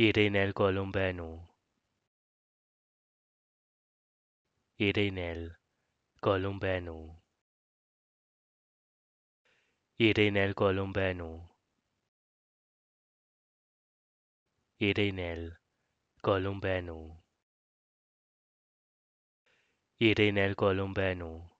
Irenel Columbano. Irenel Columbano. Irenel Columbano. Irenel Columbano. Irenel Columbano.